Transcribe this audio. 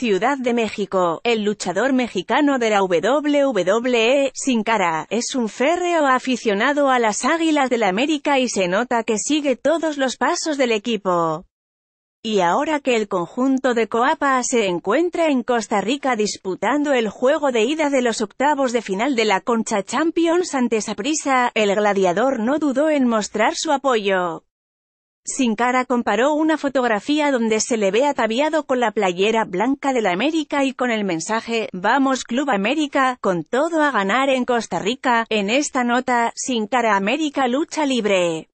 Ciudad de México, el luchador mexicano de la WWE, Sin Cara, es un férreo aficionado a las Águilas del la América y se nota que sigue todos los pasos del equipo. Y ahora que el conjunto de Coapa se encuentra en Costa Rica disputando el juego de ida de los octavos de final de la Concha Champions ante prisa, el gladiador no dudó en mostrar su apoyo. Sin cara comparó una fotografía donde se le ve ataviado con la playera blanca de la América y con el mensaje «Vamos Club América, con todo a ganar en Costa Rica». En esta nota, Sin cara América lucha libre.